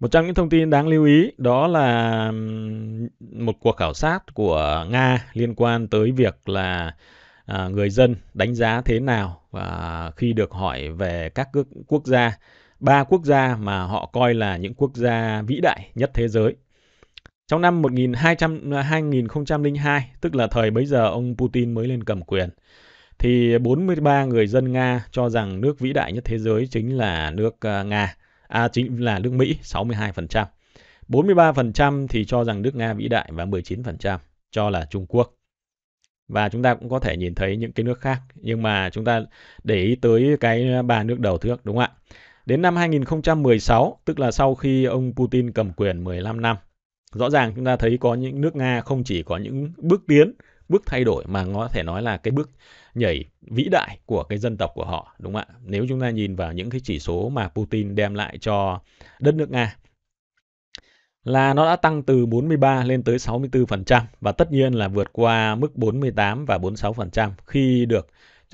Một trong những thông tin đáng lưu ý đó là một cuộc khảo sát của Nga liên quan tới việc là à, người dân đánh giá thế nào và khi được hỏi về các quốc gia ba quốc gia mà họ coi là những quốc gia vĩ đại nhất thế giới. Trong năm 1200, 2002, à, tức là thời bấy giờ ông Putin mới lên cầm quyền, thì 43 người dân Nga cho rằng nước vĩ đại nhất thế giới chính là nước à, Nga à chính là nước Mỹ 62%. 43% thì cho rằng nước Nga vĩ đại và 19% cho là Trung Quốc. Và chúng ta cũng có thể nhìn thấy những cái nước khác, nhưng mà chúng ta để ý tới cái ba nước đầu thước đúng không ạ? Đến năm 2016, tức là sau khi ông Putin cầm quyền 15 năm, rõ ràng chúng ta thấy có những nước Nga không chỉ có những bước tiến bước thay đổi mà có thể nói là cái bước nhảy vĩ đại của cái dân tộc của họ đúng không ạ nếu chúng ta nhìn vào những cái chỉ số mà Putin đem lại cho đất nước Nga là nó đã tăng từ 43 lên tới 64% và tất nhiên là vượt qua mức 48 và 46% khi được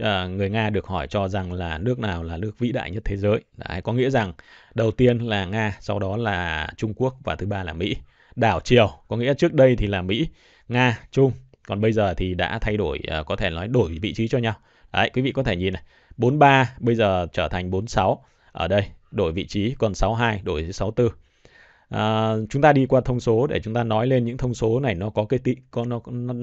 À, người Nga được hỏi cho rằng là nước nào là nước vĩ đại nhất thế giới. Đấy, có nghĩa rằng đầu tiên là Nga, sau đó là Trung Quốc và thứ ba là Mỹ. Đảo chiều, có nghĩa trước đây thì là Mỹ, Nga, Trung còn bây giờ thì đã thay đổi, uh, có thể nói đổi vị trí cho nhau. Đấy, quý vị có thể nhìn này. 43 bây giờ trở thành 46. Ở đây đổi vị trí, còn 62 đổi 64. À, chúng ta đi qua thông số để chúng ta nói lên những thông số này nó có cái tị, có nó, nó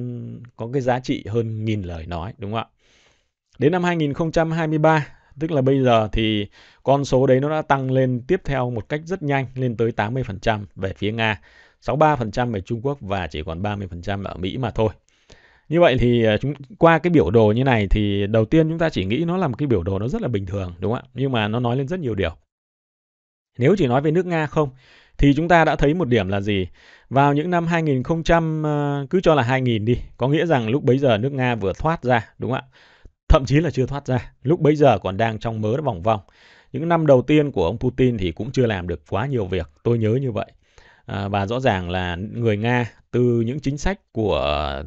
có cái giá trị hơn nghìn lời nói đúng không ạ? Đến năm 2023 tức là bây giờ thì con số đấy nó đã tăng lên tiếp theo một cách rất nhanh lên tới 80% về phía Nga, 63% về Trung Quốc và chỉ còn 30% ở Mỹ mà thôi như vậy thì à, chúng qua cái biểu đồ như này thì đầu tiên chúng ta chỉ nghĩ nó là một cái biểu đồ nó rất là bình thường đúng không ạ nhưng mà nó nói lên rất nhiều điều nếu chỉ nói về nước nga không thì chúng ta đã thấy một điểm là gì vào những năm 2000 à, cứ cho là 2000 đi có nghĩa rằng lúc bấy giờ nước nga vừa thoát ra đúng không ạ thậm chí là chưa thoát ra lúc bấy giờ còn đang trong mớ vòng vòng những năm đầu tiên của ông Putin thì cũng chưa làm được quá nhiều việc tôi nhớ như vậy và rõ ràng là người Nga từ những chính sách của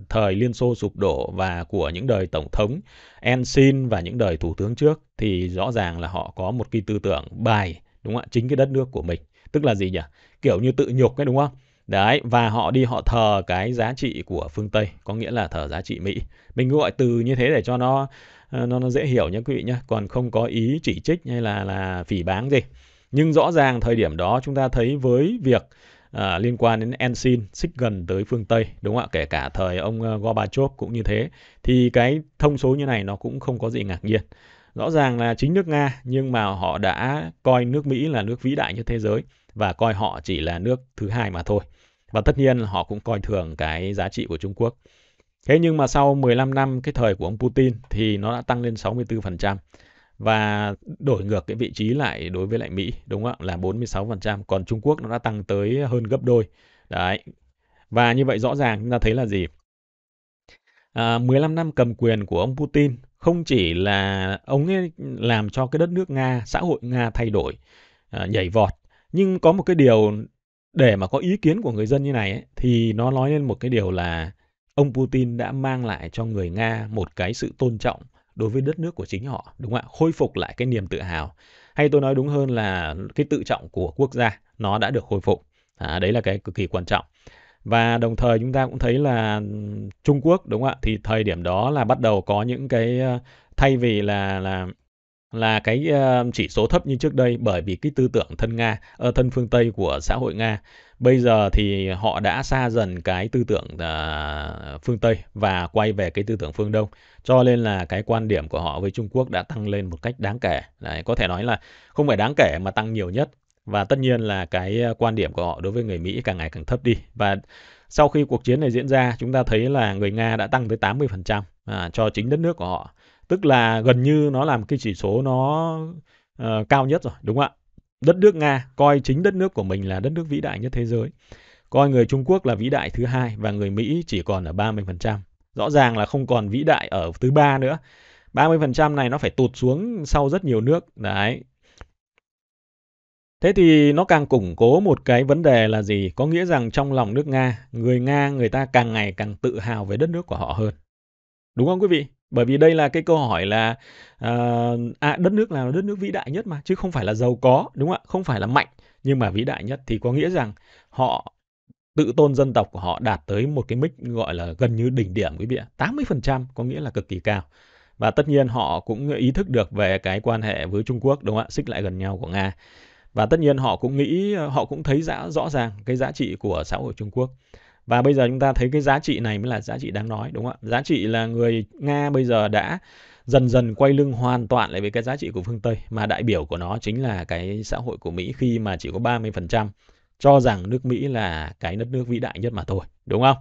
thời Liên Xô sụp đổ và của những đời tổng thống ensin và những đời thủ tướng trước thì rõ ràng là họ có một cái tư tưởng bài đúng không ạ chính cái đất nước của mình tức là gì nhỉ kiểu như tự nhục cái đúng không đấy và họ đi họ thờ cái giá trị của phương Tây có nghĩa là thờ giá trị Mỹ mình gọi từ như thế để cho nó ờ, nó nó dễ hiểu nhé quý vị nhé còn không có ý chỉ trích hay là là phỉ báng gì nhưng rõ ràng thời điểm đó chúng ta thấy với việc à, liên quan đến Ensin xích gần tới phương Tây đúng không ạ kể cả thời ông ờ, Gorbachev cũng như thế thì cái thông số như này nó cũng không có gì ngạc nhiên rõ ràng là chính nước Nga nhưng mà họ đã coi nước Mỹ là nước vĩ đại nhất thế giới và coi họ chỉ là nước thứ hai mà thôi và tất nhiên họ cũng coi thường cái giá trị của Trung Quốc Thế nhưng mà sau 15 năm cái thời của ông Putin thì nó đã tăng lên 64% và đổi ngược cái vị trí lại đối với lại Mỹ đúng không ạ là 46% còn Trung Quốc nó đã tăng tới hơn gấp đôi đấy và như vậy rõ ràng chúng ta thấy là gì à, 15 năm cầm quyền của ông Putin không chỉ là ông ấy làm cho cái đất nước Nga xã hội Nga thay đổi à, nhảy vọt nhưng có một cái điều để mà có ý kiến của người dân như này ấy, thì nó nói lên một cái điều là ông Putin đã mang lại cho người Nga một cái sự tôn trọng đối với đất nước của chính họ đúng không ạ khôi phục lại cái niềm tự hào hay tôi nói đúng hơn là cái tự trọng của quốc gia nó đã được khôi phục à, đấy là cái cực kỳ quan trọng và đồng thời chúng ta cũng thấy là Trung Quốc đúng không ạ thì thời điểm đó là bắt đầu có những cái thay vì là là là cái ờ, chỉ số thấp như trước đây bởi vì cái tư tưởng thân Nga ờ, thân phương Tây của xã hội Nga bây giờ thì họ đã xa dần cái tư tưởng ờ, phương Tây và quay về cái tư tưởng phương Đông cho nên là cái quan điểm của họ với Trung Quốc đã tăng lên một cách đáng kể Đấy, có thể nói là không phải đáng kể mà tăng nhiều nhất và tất nhiên là cái quan điểm của họ đối với người Mỹ càng ngày càng thấp đi và sau khi cuộc chiến này diễn ra chúng ta thấy là người Nga đã tăng tới 80% à, cho chính đất nước của họ tức là gần như nó làm cái chỉ số nó uh, cao nhất rồi đúng không ạ đất nước nga coi chính đất nước của mình là đất nước vĩ đại nhất thế giới coi người trung quốc là vĩ đại thứ hai và người mỹ chỉ còn ở 30% rõ ràng là không còn vĩ đại ở thứ ba nữa 30% này nó phải tụt xuống sau rất nhiều nước đấy Thế thì nó càng củng cố một cái vấn đề là gì? Có nghĩa rằng trong lòng nước Nga, người Nga người ta càng ngày càng tự hào về đất nước của họ hơn. Đúng không quý vị? bởi vì đây là cái câu hỏi là uh, à, đất nước nào là đất nước vĩ đại nhất mà chứ không phải là giàu có đúng không ạ không phải là mạnh nhưng mà vĩ đại nhất thì có nghĩa rằng họ tự tôn dân tộc của họ đạt tới một cái mức gọi là gần như đỉnh điểm quý vị ạ 80% có nghĩa là cực kỳ cao và tất nhiên họ cũng ý thức được về cái quan hệ với Trung Quốc đúng không ạ xích lại gần nhau của Nga và tất nhiên họ cũng nghĩ họ cũng thấy rõ rõ ràng cái giá trị của xã hội Trung Quốc và bây giờ chúng ta thấy cái giá trị này mới là giá trị đáng nói đúng không ạ? Giá trị là người Nga bây giờ đã dần dần quay lưng hoàn toàn lại với cái giá trị của phương Tây mà đại biểu của nó chính là cái xã hội của Mỹ khi mà chỉ có 30% cho rằng nước Mỹ là cái đất nước vĩ đại nhất mà thôi, đúng không?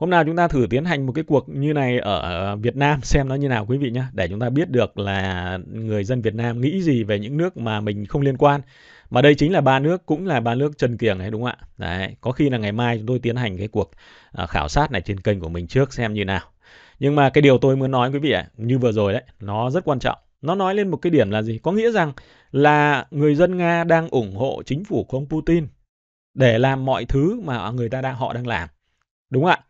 Hôm nào chúng ta thử tiến hành một cái cuộc như này ở Việt Nam xem nó như nào quý vị nhé, để chúng ta biết được là người dân Việt Nam nghĩ gì về những nước mà mình không liên quan mà đây chính là ba nước cũng là ba nước trần kiềng ấy đúng không ạ? Đấy, có khi là ngày mai chúng tôi tiến hành cái cuộc à, khảo sát này trên kênh của mình trước xem như nào. Nhưng mà cái điều tôi muốn nói quý vị ạ, như vừa rồi đấy, nó rất quan trọng. Nó nói lên một cái điểm là gì? Có nghĩa rằng là người dân Nga đang ủng hộ chính phủ của ông Putin để làm mọi thứ mà người ta đang họ đang làm. Đúng không ạ?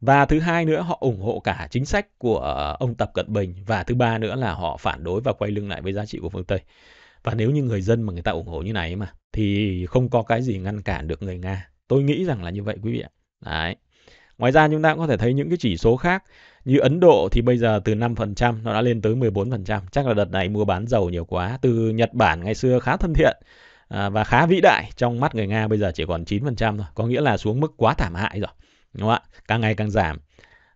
Và thứ hai nữa họ ủng hộ cả chính sách của ông Tập Cận Bình và thứ ba nữa là họ phản đối và quay lưng lại với giá trị của phương Tây. Và nếu như người dân mà người ta ủng hộ như này mà thì không có cái gì ngăn cản được người Nga. Tôi nghĩ rằng là như vậy quý vị ạ. Đấy. Ngoài ra chúng ta cũng có thể thấy những cái chỉ số khác như Ấn Độ thì bây giờ từ 5% nó đã lên tới 14%. Chắc là đợt này mua bán dầu nhiều quá. Từ Nhật Bản ngày xưa khá thân thiện à, và khá vĩ đại trong mắt người Nga bây giờ chỉ còn 9% thôi. Có nghĩa là xuống mức quá thảm hại rồi. Đúng không ạ? Càng ngày càng giảm.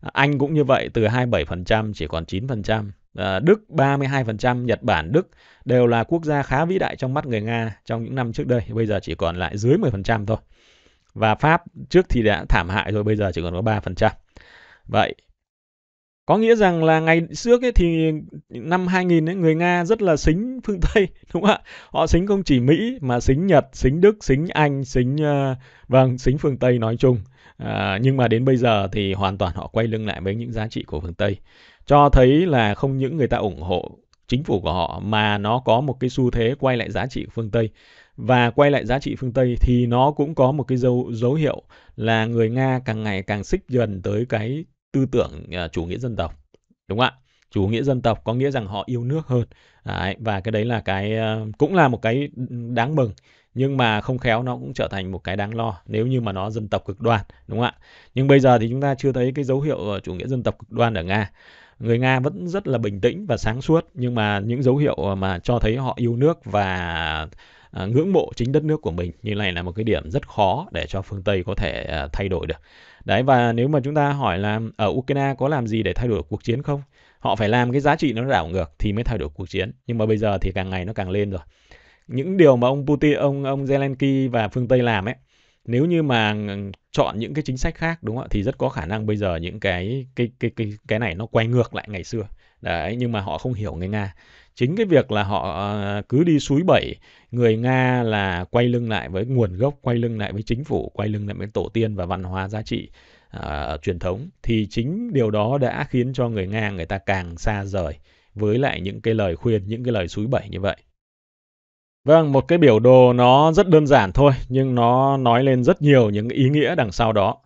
Anh cũng như vậy từ 27% chỉ còn 9%. Ờ, Đức 32%, Nhật Bản, Đức đều là quốc gia khá vĩ đại trong mắt người Nga trong những năm trước đây. Bây giờ chỉ còn lại dưới 10% thôi. Và Pháp trước thì đã thảm hại rồi, bây giờ chỉ còn có 3%. Vậy có nghĩa rằng là ngày xưa ấy thì năm 2000 ấy, người Nga rất là xính phương Tây đúng không ạ? Họ xính không chỉ Mỹ mà xính Nhật, xính Đức, xính Anh, xính uh, vâng, xính phương Tây nói chung. À, nhưng mà đến bây giờ thì hoàn toàn họ quay lưng lại với những giá trị của phương Tây cho thấy là không những người ta ủng hộ chính phủ của họ mà nó có một cái xu thế quay lại giá trị phương Tây và quay lại giá trị phương Tây thì nó cũng có một cái dấu dấu hiệu là người Nga càng ngày càng xích dần tới cái tư tưởng à, chủ nghĩa dân tộc đúng không ạ chủ nghĩa dân tộc có nghĩa rằng họ yêu nước hơn đấy, và cái đấy là cái à, cũng là một cái đáng mừng nhưng mà không khéo nó cũng trở thành một cái đáng lo nếu như mà nó dân tộc cực đoan đúng không ạ nhưng bây giờ thì chúng ta chưa thấy cái dấu hiệu à, chủ nghĩa dân tộc cực đoan ở nga người Nga vẫn rất là bình tĩnh và sáng suốt nhưng mà những dấu hiệu ờ, mà cho thấy họ yêu nước và ờ, ngưỡng mộ chính đất nước của mình như này là một cái điểm rất khó để cho phương Tây có thể ờ, thay đổi được. Đấy và nếu mà chúng ta hỏi là ở Ukraine có làm gì để thay đổi cuộc chiến không? Họ phải làm cái giá trị nó đảo ngược thì mới thay đổi cuộc chiến. Nhưng mà bây giờ thì càng ngày nó càng lên rồi. Những điều mà ông Putin, ông ông Zelensky và phương Tây làm ấy nếu như mà chọn những cái chính sách khác đúng không ạ thì rất có khả năng bây giờ những cái cái cái cái cái này nó quay ngược lại ngày xưa đấy nhưng mà họ không hiểu người nga chính cái việc là họ ờ, cứ đi suối bẩy người nga là quay lưng lại với nguồn gốc quay lưng lại với chính phủ quay lưng lại với tổ tiên và văn hóa giá trị uh, truyền thống thì chính điều đó đã khiến cho người nga người ta càng xa rời với lại những cái lời khuyên những cái lời suối bẩy như vậy Vâng, một cái biểu đồ nó rất đơn giản thôi nhưng nó nói lên rất nhiều những ý nghĩa đằng sau đó.